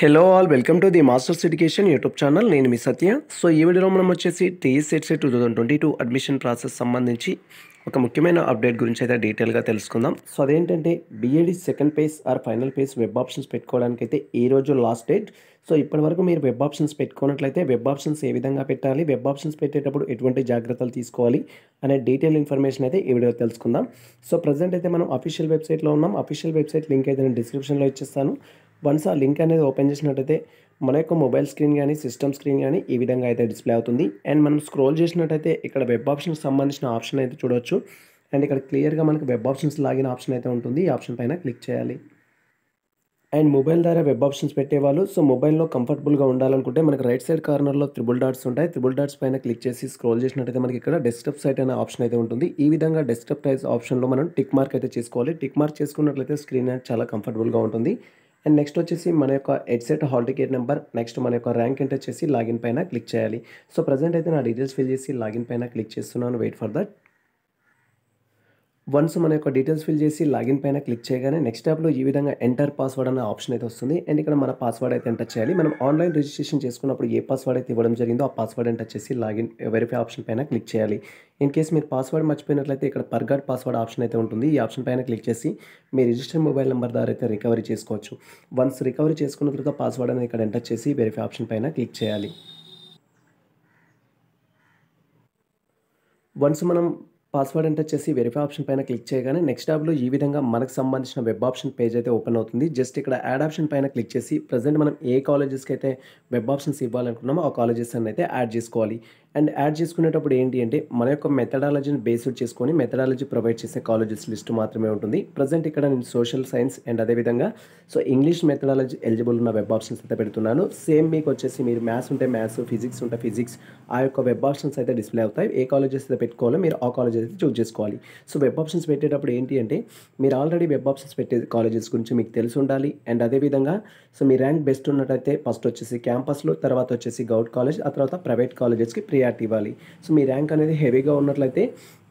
hello all welcome to the Masters Education YouTube channel నేను మీ Satya so ఈ వీడియోలో మనం వచ్చేసి TS EdCET two thousand twenty two admission process సంబంధించి ఒక ముఖ్యమైన అప్డేట్ గురించి అయితే డీటెయిల్గా తెలుసుకుందాం సో అదేంటంటే BEd second phase or final phase web options పెట్టుకోవడానికి అయితే ఈ రోజు లాస్ట్ డేట్ సో ఇప్పటి వరకు మీరు వెబ్ ఆప్షన్స్ పెట్టుకున్నట్లయితే వెబ్ ఆప్షన్స్ ఏ విధంగా పెట్టాలి వెబ్ ఆప్షన్స్ పెట్టేటప్పుడు ఎటువంటి జాగ్రత్తలు తీసుకోవాలి అనే డీటెయిల్ ఇన్ఫర్మేషన్ అయితే ఈ వీడియో తెలుసుకుందాం సో ప్రజెంట్ అయితే మనం అఫీషియల్ వెబ్సైట్లో ఉన్నాం అఫీషియల్ వెబ్సైట్ లింక్ అయితే నేను డిస్క్రిప్షన్లో ఇచ్చేస్తాను వన్స్ ఆ లింక్ అనేది ఓపెన్ చేసినట్టయితే మన యొక్క మొబైల్ స్క్రీన్ కానీ సిస్టమ్ స్క్రీన్ కానీ ఈ విధంగా అయితే డిస్ప్లే అవుతుంది అండ్ మనం స్క్రోల్ చేసినట్టయితే ఇక్కడ వెబ్ ఆప్షన్కి సంబంధించిన ఆప్షన్ అయితే చూడవచ్చు అండ్ ఇక్కడ క్లియర్గా మనకి వెబ్ ఆప్షన్స్ లాగిన ఆప్షన్ అయితే ఉంటుంది ఈ ఆప్షన్ పైన క్లిక్ చేయాలి అండ్ మొబైల్ ద్వారా వెబ్ ఆప్షన్స్ పెట్టేవాళ్ళు సో మొబైల్లో కంఫర్టబుల్గా ఉండాలనుకుంటే మనకి రైట్ సైడ్ కార్నర్లో త్రిబుల్ డాట్స్ ఉంటాయి త్రిబుల్ డాట్స్ పైన క్లిక్ చేసి స్క్రోల్ చేసినట్టయితే మనకి ఇక్కడ డెస్క్టాప్ సైట్ అనే ఆప్షన్ అయితే ఉంటుంది ఈ విధంగా డెస్క్టాప్ టైజ్ ఆప్షన్లో మనం టిక్ మార్క్ అయితే చేసుకోవాలి టిక్ మార్క్ చేసుకున్నట్లయితే స్క్రీన్ అనేది చాలా కంఫర్టబుల్గా ఉంటుంది అండ్ నెక్స్ట్ వచ్చేసి మన యొక్క EdCET hall ticket number next మన యొక్క ర్యాంక్ ఎంటర్ చేసి లాగిన్ పైన క్లిక్ చేయాలి సో ప్రజెంట్ అయితే నా డీటెయిల్స్ ఫిల్ చేసి లాగిన్ పైన క్లిక్ చేస్తున్నాను వెయిట్ ఫర్ దట్ వన్స్ మన యొక్క డీటెయిల్స్ ఫిల్ చేసి లాగిన్ పైన క్లిక్ చేయగానే నెక్స్ట్ ట్యాబ్లో ఈ విధంగా ఎంటర్ పాస్వర్డ్ అనే ఆప్షన్ అయితే వస్తుంది అండ్ ఇక్కడ మన పాస్వర్డ్ అయితే ఎంటర్ చేయాలి మనం ఆన్లైన్ రిజిస్ట్రేషన్ చేసుకున్నప్పుడు ఏ పాస్వర్డ్ అయితే ఇవ్వడం జరిగిందో ఆ పాస్వర్డ్ ఎంటర్ చేసి లాగిన్ వెరిఫై ఆప్షన్ పైన క్లిక్ చేయాలి ఇన్ కేస్ మీరు పాస్వర్డ్ మర్చిపోయినట్లయితే ఇక్కడ పర్గాడ్ పాస్వర్డ్ ఆప్షన్ అయితే ఉంటుంది ఈ ఆప్షన్ పైన క్లిక్ చేసి మీ రిజిస్టర్ మొబైల్ నెంబర్ ద్వారా అయితే రికవరీ చేసుకోవచ్చు వన్స్ రికవరీ చేసుకున్న తర్వాత పాస్వర్డ్ అనేది ఇక్కడ ఎంటర్ చేసి వెరిఫై ఆప్షన్ పైన క్లిక్ చేయాలి వన్స్ మనం పాస్వర్డ్ అంటే వచ్చేసి వెరిఫై ఆప్షన్ పైన క్లిక్ చేయగానే నెక్స్ట్ ట్యాబ్లో ఈ విధంగా మనకు సంబంధించిన వెబ్ ఆప్షన్ పేజ్ అయితే ఓపెన్ అవుతుంది జస్ట్ ఇక్కడ యాడ్ ఆప్షన్ పైన క్లిక్ చేసి ప్రజెంట్ మనం ఏ కాలేజెస్కి అయితే వెబ్ ఆప్షన్స్ ఇవ్వాలనుకున్నామో ఆ కాలేజెస్ అని అయితే యాడ్ చేసుకోవాలి అండ్ యాడ్ చేసుకునేటప్పుడు ఏంటి అంటే మన యొక్క మెథడాలజీని బేస్డ్ చేసుకొని మెథడాలజీ ప్రొవైడ్ చేసే కాలేజెస్ లిస్ట్ మాత్రమే ఉంటుంది ప్రజెంట్ ఇక్కడ నేను సోషల్ సైన్స్ అండ్ అదేవిధంగా సో ఇంగ్లీష్ మెథడాలజీ ఎలిజిబుల్ ఉన్న వెబ్ ఆప్షన్స్ అయితే పెడుతున్నాను సేమ్ మీకు వచ్చేసి మీరు మ్యాథ్స్ ఉంటే మ్యాథ్స్ ఫిజిక్స్ ఉంటే ఫిజిక్స్ ఆ యొక్క వెబ్ ఆప్షన్స్ అయితే డిస్ప్లే అవుతాయి ఏ కాలేజెస్ అయితే పెట్టుకోవాలో మీరు ఆ కాలేజెస్ చూజ్ చూస్ చేసుకోవాలి సో వెబ్ ఆప్షన్స్ పెట్టేటప్పుడు ఏంటి అంటే మీరు ఆల్రెడీ వెబ్ ఆప్షన్స్ పెట్టే కాలేజెస్ గురించి మీకు తెలిసి ఉండాలి అండ్ అదేవిధంగా సో మీ ర్యాంక్ బెస్ట్ ఉన్నట్టయితే ఫస్ట్ వచ్చేసి క్యాంపస్లో తర్వాత వచ్చేసి గౌట్ కాలేజ్ ఆ తర్వాత ప్రైవేట్ కాలేజెస్కి ప్రియారిటీ ఇవ్వాలి సో మీ ర్యాంక్ అనేది హెవీగా ఉన్నట్లయితే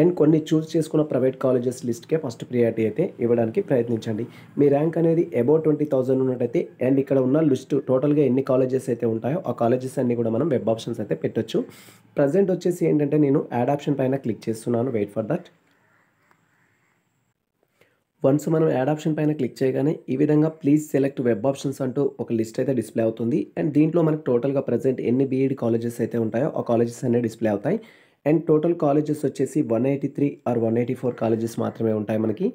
అండ్ కొన్ని చూస్ చేసుకున్న ప్రైవేట్ కాలేజెస్ లిస్ట్కే ఫస్ట్ ప్రియారిటీ అయితే ఇవ్వడానికి ప్రయత్నించండి మీ ర్యాంక్ అనేది అబౌవ్ ట్వంటీ థౌసండ్ ఉన్నట్టయితే అండ్ ఇక్కడ ఉన్న లిస్ట్ టోటల్గా ఎన్ని కాలేజెస్ అయితే ఉంటాయో ఆ కాలేజెస్ అన్ని కూడా మనం వెబ్ ఆప్షన్స్ అయితే పెట్టొచ్చు ప్రజెంట్ వచ్చేసి ఏంటంటే నేను యాడ్ ఆప్షన్ పైన క్లిక్ చేస్తున్నాను వెయిట్ ఫర్ దట్ వన్స్ మనం యాడ్ ఆప్షన్ పైన క్లిక్ చేయగానే ఈ విధంగా ప్లీజ్ సెలెక్ట్ వెబ్ ఆప్షన్స్ అంటూ ఒక లిస్ట్ అయితే డిస్ప్లే అవుతుంది అండ్ దీంట్లో మనకు టోటల్గా ప్రజెంట్ ఎన్ని బీఈడి కాలేజెస్ అయితే ఉంటాయో ఆ కాలేజెస్ అన్నీ డిస్ప్లే అవుతాయి అండ్ టోటల్ కాలేజెస్ వచ్చేసి one eighty three or one eighty four colleges మాత్రమే ఉంటాయి మనకి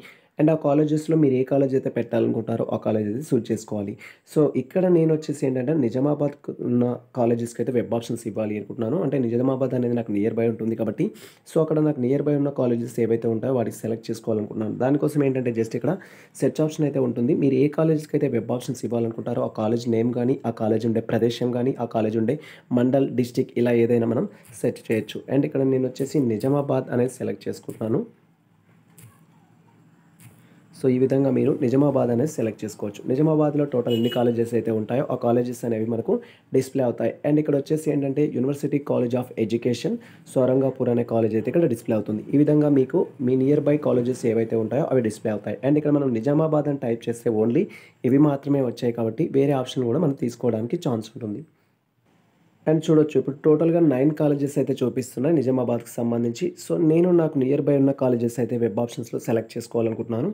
అండ్ ఆ కాలేజెస్లో మీరు ఏ కాలేజ్ అయితే పెట్టాలనుకుంటారో ఆ కాలేజ్ అయితే సూట్ చేసుకోవాలి సో ఇక్కడ నేను వచ్చేసి ఏంటంటే నిజామాబాద్ ఉన్న కాలేజెస్కి అయితే వెబ్ ఆప్షన్స్ ఇవ్వాలి అనుకుంటున్నాను అంటే నిజామాబాద్ అనేది నాకు నియర్ బై ఉంటుంది కాబట్టి సో అక్కడ నాకు నియర్ బై ఉన్న కాలేజెస్ ఏవైతే ఉంటాయో వాటికి సెలెక్ట్ చేసుకోవాలనుకుంటున్నాను దానికోసం ఏంటంటే జస్ట్ ఇక్కడ సెర్చ్ ఆప్షన్ అయితే ఉంటుంది మీరు ఏ కాలేజ్కి అయితే వెబ్ ఆప్షన్స్ ఇవ్వాలనుకుంటారో ఆ కాలేజ్ నేమ్ కానీ ఆ కాలేజ్ ఉండే ప్రదేశం కానీ ఆ కాలేజ్ ఉండే మండల్ డిస్టిక్ ఇలా ఏదైనా మనం సెర్చ్ చేయొచ్చు అండ్ ఇక్కడ నేను వచ్చేసి నిజామాబాద్ అనేది సెలెక్ట్ చేసుకుంటున్నాను సో ఈ విధంగా మీరు నిజామాబాద్ అనేది సెలెక్ట్ చేసుకోవచ్చు నిజామాబాద్లో టోటల్ ఎన్ని కాలేజెస్ అయితే ఉంటాయో ఆ కాలేజెస్ అనేవి మనకు డిస్ప్లే అవుతాయి అండ్ ఇక్కడ వచ్చేసి ఏంటంటే university college of education Sorangapur అనే కాలేజ్ అయితే ఇక్కడ డిస్ప్లే అవుతుంది ఈ విధంగా మీకు మీ నియర్ బై కాలేజెస్ ఏవైతే ఉంటాయో అవి డిస్ప్లే అవుతాయి అండ్ ఇక్కడ మనం నిజామాబాద్ అని టైప్ చేస్తే ఓన్లీ ఇవి మాత్రమే వచ్చాయి కాబట్టి వేరే ఆప్షన్ కూడా మనం తీసుకోవడానికి ఛాన్స్ ఉంటుంది అండ్ చూడొచ్చు ఇప్పుడు టోటల్గా నైన్ కాలేజెస్ అయితే చూపిస్తున్నాయి నిజామాబాద్కి సంబంధించి సో నేను నాకు నియర్ బై ఉన్న కాలేజెస్ అయితే వెబ్ ఆప్షన్స్లో సెలెక్ట్ చేసుకోవాలనుకుంటున్నాను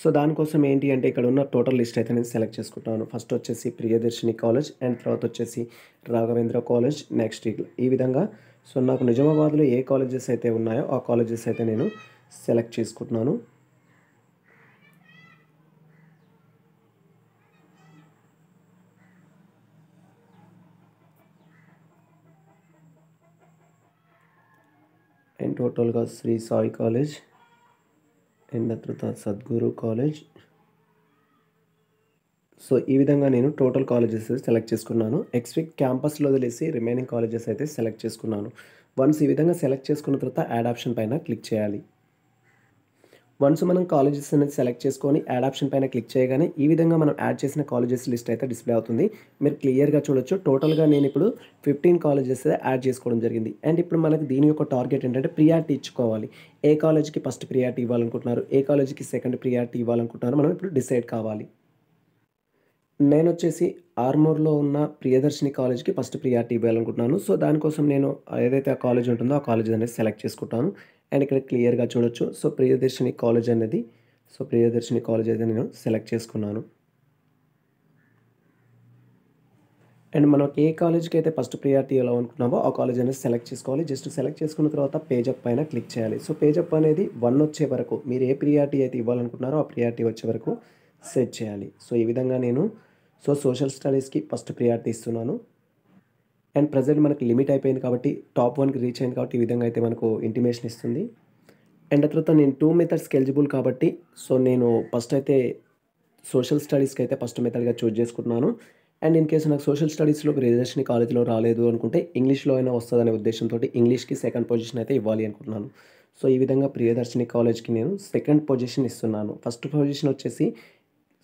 సో దానికోసం ఏంటి అంటే ఇక్కడ ఉన్న టోటల్ లిస్ట్ అయితే నేను సెలెక్ట్ చేసుకుంటాను ఫస్ట్ వచ్చేసి ప్రియదర్శిని కాలేజ్ అండ్ తర్వాత వచ్చేసి రాఘవేంద్ర కాలేజ్ నెక్స్ట్ ఈ విధంగా సో నాకు నిజామాబాద్లో ఏ కాలేజెస్ అయితే ఉన్నాయో ఆ కాలేజెస్ అయితే నేను సెలెక్ట్ చేసుకుంటున్నాను అండ్ టోటల్గా శ్రీ సాయి కాలేజ్ ఎండతృత సద్గురు కాలేజ్ సో ఈ విధంగా నేను టోటల్ కాలేజెస్ సెలెక్ట్ చేసుకున్నాను నెక్స్ట్ వీక్ క్యాంపస్లో వదిలేసి రిమైనింగ్ కాలేజెస్ అయితే సెలెక్ట్ చేసుకున్నాను వన్స్ ఈ విధంగా సెలెక్ట్ చేసుకున్న తర్వాత యాడ్ ఆప్షన్ పైన క్లిక్ చేయాలి వన్స్ మనం కాలేజెస్ అనేది సెలెక్ట్ చేసుకొని యాడ్ ఆప్షన్ పైన క్లిక్ చేయగానే ఈ విధంగా మనం యాడ్ చేసిన కాలేజెస్ లిస్ట్ అయితే డిస్ప్లే అవుతుంది మీరు క్లియర్గా చూడొచ్చు టోటల్గా నేను ఇప్పుడు ఫిఫ్టీన్ కాలేజెస్ యాడ్ చేసుకోవడం జరిగింది అండ్ ఇప్పుడు మనకి దీని యొక్క టార్గెట్ ఏంటంటే ప్రియారిటీ ఇచ్చుకోవాలి ఏ కాలేజ్కి ఫస్ట్ ప్రియారిటీ ఇవ్వాలనుకుంటున్నారు ఏ కాలేజ్కి సెకండ్ ప్రియారిటీ ఇవ్వాలనుకుంటున్నారు మనం ఇప్పుడు డిసైడ్ కావాలి నేను వచ్చేసి ఆర్మూర్లో ఉన్న ప్రియదర్శిని కాలేజ్కి ఫస్ట్ ప్రియారిటీ ఇవ్వాలనుకుంటున్నాను సో దానికోసం నేను ఏదైతే ఆ కాలేజ్ ఉంటుందో ఆ కాలేజ్ అనేది సెలెక్ట్ చేసుకుంటాను అండ్ ఇక్కడ క్లియర్గా చూడొచ్చు సో ప్రియదర్శిని కాలేజ్ అనేది సో ప్రియదర్శిని కాలేజ్ అయితే నేను సెలెక్ట్ చేసుకున్నాను అండ్ మనం ఏ కాలేజ్కి అయితే ఫస్ట్ ప్రియారిటీ ఎలా అనుకున్నామో ఆ కాలేజ్ అనేది సెలెక్ట్ చేసుకోవాలి జస్ట్ సెలెక్ట్ చేసుకున్న తర్వాత పేజప్ పైన క్లిక్ చేయాలి సో పేజప్ అనేది వన్ వచ్చే వరకు మీరు ఏ ప్రియారిటీ అయితే ఇవ్వాలనుకుంటున్నారో ఆ ప్రియారిటీ వచ్చే వరకు సెట్ చేయాలి సో ఈ విధంగా నేను సో సోషల్ స్టడీస్కి ఫస్ట్ ప్రియారిటీ ఇస్తున్నాను అండ్ ప్రజెంట్ మనకి లిమిట్ అయిపోయింది కాబట్టి టాప్ వన్కి రీచ్ అయింది కాబట్టి ఈ విధంగా అయితే మనకు ఇంటిమేషన్ ఇస్తుంది అండ్ తర్వాత నేను టూ మెథడ్స్కి ఎలిజిబుల్ కాబట్టి సో నేను ఫస్ట్ అయితే సోషల్ స్టడీస్కి అయితే ఫస్ట్ మెథడ్గా చూజ్ చేసుకుంటున్నాను అండ్ ఇన్ కేసు నాకు సోషల్ స్టడీస్లో రిజర్వేషన్ కాలేజీలో రాలేదు అనుకుంటే ఇంగ్లీష్లో అయినా వస్తుందనే ఉద్దేశంతో ఇంగ్లీష్కి సెకండ్ పొజిషన్ అయితే ఇవ్వాలి అనుకుంటున్నాను సో ఈ విధంగా ప్రియదర్శిని కాలేజ్కి నేను సెకండ్ పొజిషన్ ఇస్తున్నాను ఫస్ట్ పొజిషన్ వచ్చేసి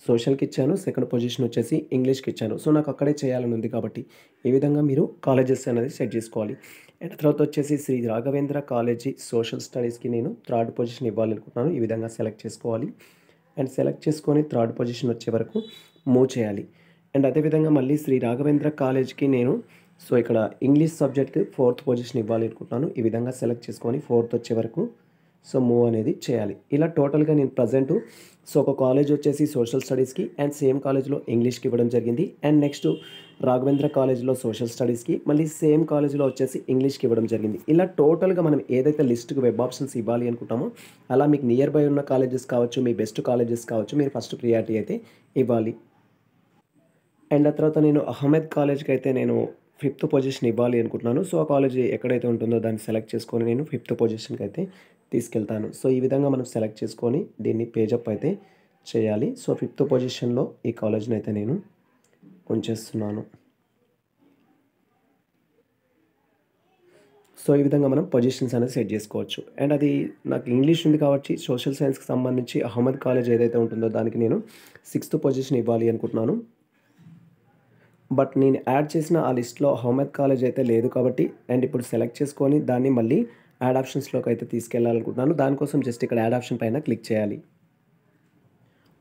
సోషల్కి ఇచ్చాను సెకండ్ పొజిషన్ వచ్చేసి ఇంగ్లీష్కి ఇచ్చాను సో నాకు అక్కడే చేయాలని ఉంది కాబట్టి ఈ విధంగా మీరు కాలేజెస్ అనేది సెట్ చేసుకోవాలి అండ్ తర్వాత వచ్చేసి శ్రీ రాఘవేంద్ర కాలేజీ సోషల్ స్టడీస్కి నేను థర్డ్ పొజిషన్ ఇవ్వాలనుకుంటున్నాను ఈ విధంగా సెలెక్ట్ చేసుకోవాలి అండ్ సెలెక్ట్ చేసుకొని థర్డ్ పొజిషన్ వచ్చే వరకు మూవ్ చేయాలి అండ్ అదేవిధంగా మళ్ళీ శ్రీ రాఘవేంద్ర కాలేజ్కి నేను సో ఇక్కడ ఇంగ్లీష్ సబ్జెక్ట్కి ఫోర్త్ పొజిషన్ ఇవ్వాలి అనుకుంటున్నాను ఈ విధంగా సెలెక్ట్ చేసుకొని ఫోర్త్ వచ్చే వరకు సో మూవ్ అనేది చేయాలి ఇలా టోటల్గా నేను ప్రజెంటు సో ఒక కాలేజ్ వచ్చేసి సోషల్ స్టడీస్కి అండ్ సేమ్ కాలేజ్లో ఇంగ్లీష్కి ఇవ్వడం జరిగింది అండ్ నెక్స్ట్ రాఘవేంద్ర కాలేజ్లో సోషల్ స్టడీస్కి మళ్ళీ సేమ్ కాలేజ్లో వచ్చేసి ఇంగ్లీష్కి ఇవ్వడం జరిగింది ఇలా టోటల్గా మనం ఏదైతే లిస్ట్కి వెబ్ ఆప్షన్స్ ఇవ్వాలి అనుకుంటామో అలా మీకు నియర్ బై ఉన్న కాలేజెస్ కావచ్చు మీ బెస్ట్ కాలేజెస్ కావచ్చు మీరు ఫస్ట్ ప్రియారిటీ అయితే ఇవ్వాలి అండ్ ఆ తర్వాత నేను అహ్మద్ కాలేజ్కి అయితే నేను ఫిఫ్త్ పొజిషన్ ఇవ్వాలి అనుకుంటున్నాను సో ఆ కాలేజ్ ఎక్కడైతే ఉంటుందో దాన్ని సెలెక్ట్ చేసుకొని నేను ఫిఫ్త్ పొజిషన్కి అయితే తీసుకెళ్తాను సో ఈ విధంగా మనం సెలెక్ట్ చేసుకొని దీన్ని పేజప్ అయితే చేయాలి సో ఫిఫ్త్ పొజిషన్లో ఈ కాలేజ్ని అయితే నేను ఉంచేస్తున్నాను సో ఈ విధంగా మనం పొజిషన్స్ అనేది సెట్ చేసుకోవచ్చు అండ్ అది నాకు ఇంగ్లీష్ ఉంది కాబట్టి సోషల్ సైన్స్కి సంబంధించి అహ్మద్ కాలేజ్ ఏదైతే ఉంటుందో దానికి నేను సిక్స్త్ పొజిషన్ ఇవ్వాలి అనుకుంటున్నాను బట్ నేను యాడ్ చేసిన ఆ లిస్ట్లో హోమెద్ కాలేజ్ అయితే లేదు కాబట్టి అండ్ ఇప్పుడు సెలెక్ట్ చేసుకొని దాన్ని మళ్ళీ యాడ్ ఆప్షన్స్లోకి అయితే తీసుకెళ్ళాలనుకుంటున్నాను దానికోసం జస్ట్ ఇక్కడ యాడ్ ఆప్షన్ పైన క్లిక్ చేయాలి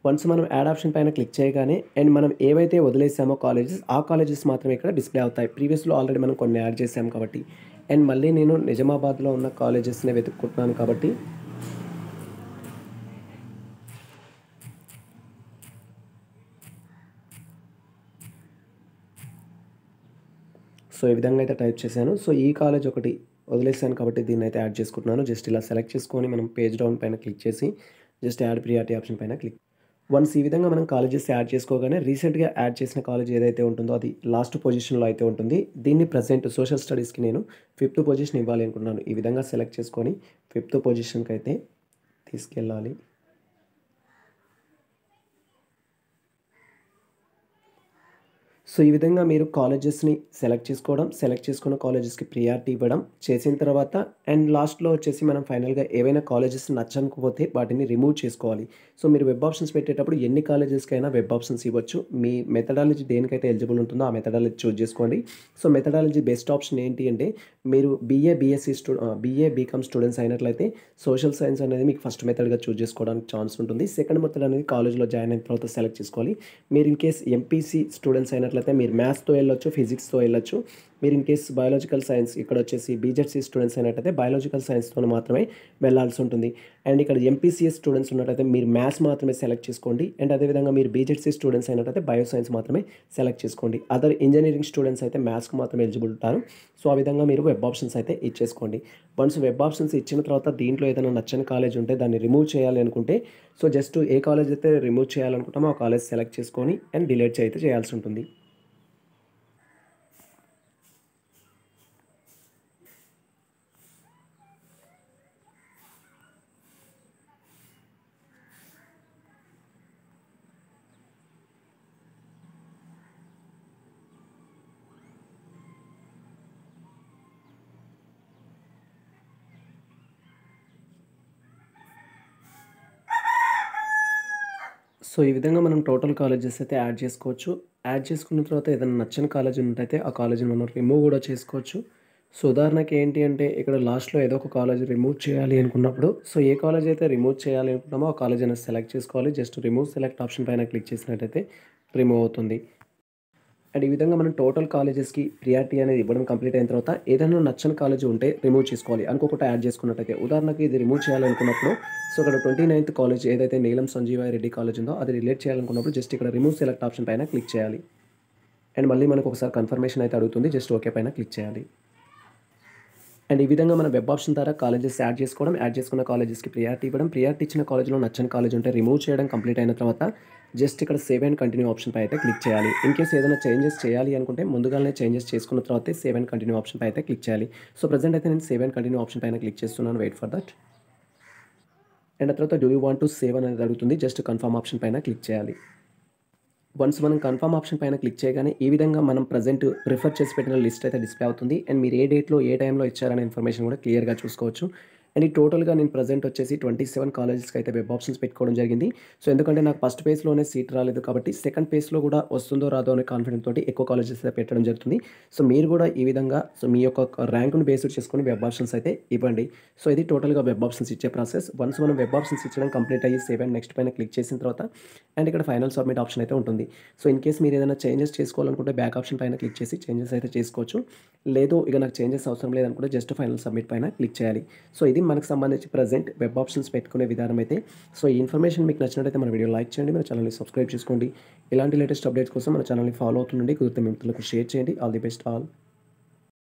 వన్స్ మనం యాడ్ ఆప్షన్ పైన క్లిక్ చేయగానే అండ్ మనం ఏవైతే వదిలేసామో కాలేజెస్ ఆ కాలేజెస్ మాత్రమే ఇక్కడ డిస్ప్లే అవుతాయి ప్రీవియస్లో ఆల్రెడీ మనం కొన్ని యాడ్ చేసాం కాబట్టి అండ్ మళ్ళీ నేను నిజామాబాద్లో ఉన్న కాలేజెస్నే వెతుక్కుంటున్నాను కాబట్టి సో ఈ విధంగా అయితే టైప్ చేశాను సో ఈ కాలేజ్ ఒకటి వదిలేసాను కాబట్టి దీన్ని అయితే యాడ్ చేసుకుంటున్నాను జస్ట్ ఇలా సెలెక్ట్ చేసుకొని మనం పేజ్ డౌన్ పైన క్లిక్ చేసి జస్ట్ యాడ్ ప్రియారిటీ ఆప్షన్ పైన క్లిక్ వన్స్ ఈ విధంగా మనం కాలేజెస్ యాడ్ చేసుకోగానే రీసెంట్గా యాడ్ చేసిన కాలేజ్ ఏదైతే ఉంటుందో అది లాస్ట్ పొజిషన్లో అయితే ఉంటుంది దీన్ని ప్రజెంట్ సోషల్ స్టడీస్కి నేను ఫిఫ్త్ పొజిషన్ ఇవ్వాలి అనుకున్నాను ఈ విధంగా సెలెక్ట్ చేసుకొని ఫిఫ్త్ పొజిషన్కి అయితే తీసుకెళ్ళాలి సో ఈ విధంగా మీరు కాలేజెస్ని సెలెక్ట్ చేసుకోవడం సెలెక్ట్ చేసుకున్న కాలేజెస్కి ప్రియారిటీ ఇవ్వడం చేసిన తర్వాత అండ్ లాస్ట్లో వచ్చేసి మనం ఫైనల్గా ఏవైనా కాలేజెస్ నచ్చకపోతే వాటిని రిమూవ్ చేసుకోవాలి సో మీరు వెబ్ ఆప్షన్స్ పెట్టేటప్పుడు ఎన్ని కాలేజెస్కైనా వెబ్ ఆప్షన్స్ ఇవ్వచ్చు మీ మెథడాలజీ దేనికైతే ఎలిజిబుల్ ఉంటుందో ఆ మెథడాలజీ చూజ్ చేసుకోండి సో మెథడాలజీ బెస్ట్ ఆప్షన్ ఏంటి అంటే మీరు BA BSc stu BA BCom students అయినట్లయితే సోషల్ సైన్స్ అనేది మీకు ఫస్ట్ మెథడ్గా చూజ్ చేసుకోవడానికి ఛాన్స్ ఉంటుంది సెకండ్ మెథడ్ అనేది కాలేజ్లో జాయిన్ అయిన తర్వాత సెలెక్ట్ చేసుకోవాలి మీరు ఇన్ కేస్ ఎంపీసీ స్టూడెంట్స్ అయినట్లయితే చూసుకున్నట్లయితే మీరు మ్యాథ్స్తో వెళ్ళొచ్చు ఫిజిక్స్తో వెళ్ళొచ్చు మీరు ఇన్ కేస్ బయాలజికల్ సైన్స్ ఇక్కడ వచ్చేసి బీజెడ్సీ స్టూడెంట్స్ అయినట్టయితే బయాలజికల్ సైన్స్తో మాత్రమే వెళ్ళాల్సి ఉంటుంది అండ్ ఇక్కడ ఎంపీసీఎస్ స్టూడెంట్స్ ఉన్నట్టయితే మీరు మ్యాథ్స్ మాత్రమే సెలెక్ట్ చేసుకోండి అండ్ అదేవిధంగా మీరు బీజెడ్సీ స్టూడెంట్స్ అయినట్టయితే బయో సైన్స్ మాత్రమే సెలెక్ట్ చేసుకోండి అదర్ ఇంజనీరింగ్ స్టూడెంట్స్ అయితే మ్యాథ్స్కి మాత్రమే ఎలిజిబుల్ ఉంటారు సో ఆ విధంగా మీరు వెబ్ ఆప్షన్స్ అయితే ఇచ్చేసుకోండి వన్స్ వెబ్ ఆప్షన్స్ ఇచ్చిన తర్వాత దీంట్లో ఏదైనా నచ్చని కాలేజ్ ఉంటే దాన్ని రిమూవ్ చేయాలి అనుకుంటే సో జస్ట్ ఏ కాలేజ్ అయితే రిమూవ్ చేయాలనుకుంటామో ఆ కాలేజ్ సెలెక్ట్ చేసుకొని అండ్ డిలీట్ అయితే చేయాల్సి ఉంటుంది సో ఈ విధంగా మనం టోటల్ కాలేజెస్ అయితే యాడ్ చేసుకోవచ్చు యాడ్ చేసుకున్న తర్వాత ఏదైనా నచ్చని కాలేజ్ ఉన్నట్టయితే ఆ కాలేజీని మనం రిమూవ్ కూడా చేసుకోవచ్చు సో ఉదాహరణకి ఏంటి అంటే ఇక్కడ లాస్ట్లో ఏదో ఒక కాలేజ్ రిమూవ్ చేయాలి అనుకున్నప్పుడు సో ఏ కాలేజ్ అయితే రిమూవ్ చేయాలి అనుకున్నామో ఆ కాలేజ్ అనేది సెలెక్ట్ చేసుకోవాలి జస్ట్ రిమూవ్ సెలెక్ట్ ఆప్షన్ పైన క్లిక్ చేసినట్టయితే రిమూవ్ అవుతుంది అండ్ ఈ విధంగా మనం టోటల్ కాలేజెస్కి ప్రియారిటీ అనేది ఇవ్వడం కంప్లీట్ అయిన తర్వాత ఏదైనా నచ్చని కాలేజ్ ఉంటే రిమూవ్ చేసుకోవాలి అనుకోకుండా యాడ్ చేసుకున్నట్టయితే ఉదాహరణకి ఇది రిమూవ్ చేయాలనుకున్నప్పుడు సో ఇక్కడ ట్వంటీ నైన్త్ కాలేజ్ ఏదైతే నీలం సంజీవాయి రెడ్డి కాలేజ్ ఉందో అది రిలేట్ చేయాలనుకున్నప్పుడు జస్ట్ ఇక్కడ రిమూవ్ సెలెక్ట్ ఆప్షన్ పైన క్లిక్ చేయాలి అండ్ మళ్ళీ మనకు ఒకసారి కన్ఫర్మేషన్ అయితే అడుగుతుంది జస్ట్ ఓకే పైన క్లిక్ చేయాలి అండ్ ఈ విధంగా మన వెబ్ ఆప్షన్ ద్వారా కాలేజెస్ యాడ్ చేసుకోవడం యాడ్ చేసుకున్న కాలేజెస్కి ప్రియారిటీ ఇవ్వడం ప్రియారిటీ ఇచ్చిన కాలేజ్లో నచ్చని కాలేజ్ ఉంటే రిమూవ్ చేయడం కంప్లీట్ అయిన తర్వాత జస్ట్ ఇక్కడ సేవ్ అండ్ కంటిన్యూ ఆప్షన్పై అయితే క్లిక్ చేయాలి ఇన్ కేస్ ఏదైనా చేంజెస్ చేయాలి అనుకుంటే ముందుగానే చేంజెస్ చేసుకున్న తర్వాత సేవ్ అండ్ కంటిన్యూ పై అయితే క్లిక్ చేయాలి సో ప్రజెంట్ అయితే నేను సేవ్ అండ్ కంటిన్యూ ఆప్షన్ పైన క్లిక్ చేస్తున్నాను వెయిట్ ఫర్ దట్ అండ్ ఆ తర్వాత do you want to save అనేది అడుగుతుంది జస్ట్ కన్ఫర్మ్ ఆప్షన్ పైన క్లిక్ చేయాలి వన్స్ మనం కన్ఫర్మ్ ఆప్షన్ పైన క్లిక్ చేయగానే ఈ విధంగా మనం ప్రజెంట్ ప్రిఫర్ చేసి పెట్టిన లిస్ట్ అయితే డిస్ప్లే అవుతుంది అండ్ మీరు ఏ డేట్లో ఏ టైంలో ఇచ్చారనే ఇన్ఫర్మేషన్ కూడా క్లియర్గా చూసుకోవచ్చు అండ్ ఈ టోటల్గా నేను ప్రజెంట్ వచ్చేసి ట్వంటీ సెవెన్ కాలేజెస్కి అయితే వెబ్ ఆప్షన్స్ పెట్టుకోవడం జరిగింది సో ఎందుకంటే నాకు ఫస్ట్ పేజ్లోనే సీట్ రాలేదు కాబట్టి సెకండ్ ఫేస్లో కూడా వస్తుందో రాదో అనే కాన్ఫిడెన్స్ తోటి ఎక్కువ కాలేజెస్ అయితే పెట్టడం జరుగుతుంది సో మీరు కూడా ఈ విధంగా సో మీ యొక్క ర్యాంకును బేస్డ్ చేసుకుని వెబ్ ఆప్షన్స్ అయితే ఇవ్వండి సో ఇది టోటల్గా వెబ్ ఆప్షన్స్ ఇచ్చే ప్రాసెస్ వన్స్ మనం వెబ్ ఆప్షన్స్ ఇచ్చడం కంప్లీట్ అయ్యి సేవ్ అండ్ నెక్స్ట్ పైన క్లిక్ చేసిన తర్వాత అండ్ ఇక్కడ ఫైనల్ సబ్మిట్ ఆప్షన్ అయితే ఉంటుంది సో ఇన్ కేస్ మీరు ఏదైనా చేంజెస్ చేసుకోవాలనుకుంటే బ్యాక్ ఆప్షన్ పైన క్లిక్ చేసి చేంజెస్ అయితే చేసుకోవచ్చు లేదు ఇక నాకు చేంజెస్ అవసరం లేదనుకుంటే జస్ట్ ఫైనల్ సబ్మిట్ పైన క్లిక్ చేయాలి సో ఇది మనకు సంబంధించి ప్రజెంట్ వెబ్ ఆప్షన్స్ పెట్టుకునే విధానం అయితే సో ఈ ఇన్ఫర్మేషన్ మీకు నచ్చినట్టయితే మన వీడియో లైక్ చేయండి మన ఛానల్ని సబ్స్క్రైబ్ చేసుకోండి ఇలాంటి లేటెస్ట్ అప్డేట్స్ కోసం మన ఛానల్ని ఫాలో అవుతుండండి కుదిరితే మిత్రులకు షేర్ చేయండి ఆల్ ది బెస్ట్ ఆల్